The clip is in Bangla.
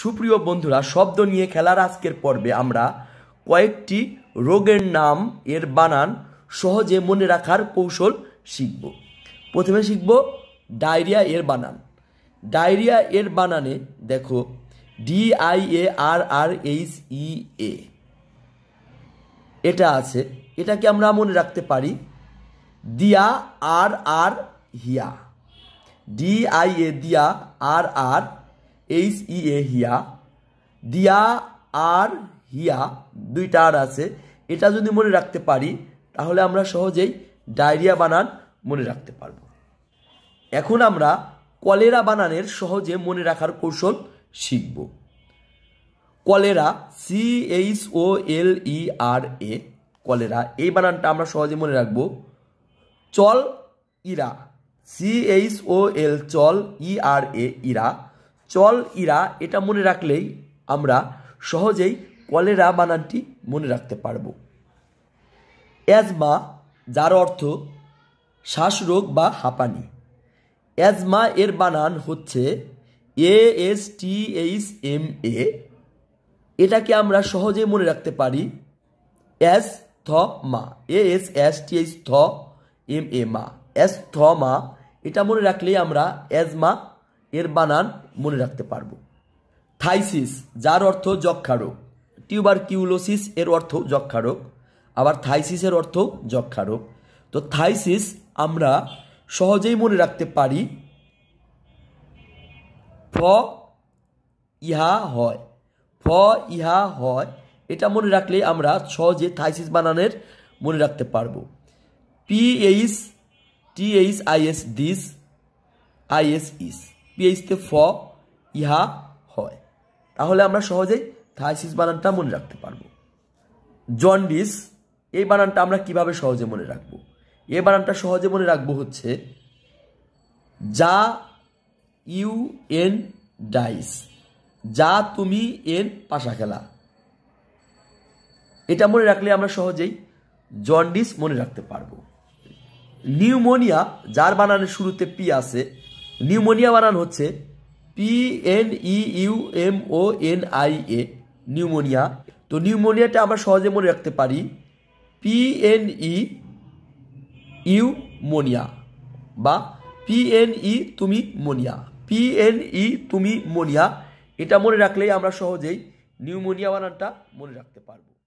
সুপ্রিয় বন্ধুরা শব্দ নিয়ে খেলার আজকের পর্বে আমরা কয়েকটি রোগের নাম এর বানান সহজে মনে রাখার কৌশল শিখব প্রথমে শিখব ডায়রিয়া এর বানান ডায়রিয়া এর বানানে দেখো D I A R R H E A এটা আছে এটাকে আমরা মনে রাখতে পারি দিয়া আর আর হিয়া ডি আই এ দিয়া আর আর এইচ ই এ হিয়া দিয়া আর হিয়া দুইটা আর আছে এটা যদি মনে রাখতে পারি তাহলে আমরা সহজেই ডায়রিয়া বানান মনে রাখতে পারব এখন আমরা কলেরা বানানের সহজে মনে রাখার কৌশল শিখব cholera C H O L E R A cholera এই বানানটা আমরা সহজে মনে রাখব চল ইরা সি এইচ ও এল চল ই আর এ ইরা চল ইরা এটা মনে রাখলেই আমরা সহজেই কলেরা বানানটি মনে রাখতে পারব অ্যাজমা যার অর্থ শ্বাসরোগ বা হাঁপানি অ্যাজমা এর বানান হচ্ছে A S T H M A এটাকে আমরা সহজেই মনে রাখতে পারি এস থ মা A S S T H থ এম এ মা এস থ মা এটা মনে রাখলেই আমরা অ্যাজমা এর বানান মনে রাখতে পারব থাইসিস যার অর্থ যক্ষারোগ কিউলোসিস এর অর্থ যক্ষারোগ আবার থাইসিসের অর্থ যক্ষারোগ তো থাইসিস আমরা সহজেই মনে রাখতে পারি ফ ইহা হয় ফ ইহা হয় এটা মনে রাখলে আমরা সহজে থাইসিস বানানের মনে রাখতে পারবো PH TH IS this IS is পিএইচতে ফ ইহা হয় তাহলে আমরা সহজেই থাইসিস বানানটা মনে রাখতে পারবো জন্ডিস এই বানানটা আমরা কিভাবে সহজে মনে রাখব এই বানানটা সহজে মনে রাখবো হচ্ছে যা ইউ এন ডাইস যা তুমি এন পাশা খেলা এটা মনে রাখলে আমরা সহজেই জন্ডিস মনে রাখতে পারবো নিউমোনিয়া যার বানানের শুরুতে পি আছে নিউমোনিয়া বানান হচ্ছে P N E U M O N I A pneumonia তো নিউমোনিয়াটা আমরা সহজে মনে রাখতে পারি পি এন ই ইউ মোনিয়া বা পি এন ই তুমি মোনিয়া পি এন ই তুমি মোনিয়া এটা মনে রাখলেই আমরা সহজেই নিউমোনিয়া বানানটা মনে রাখতে পারবো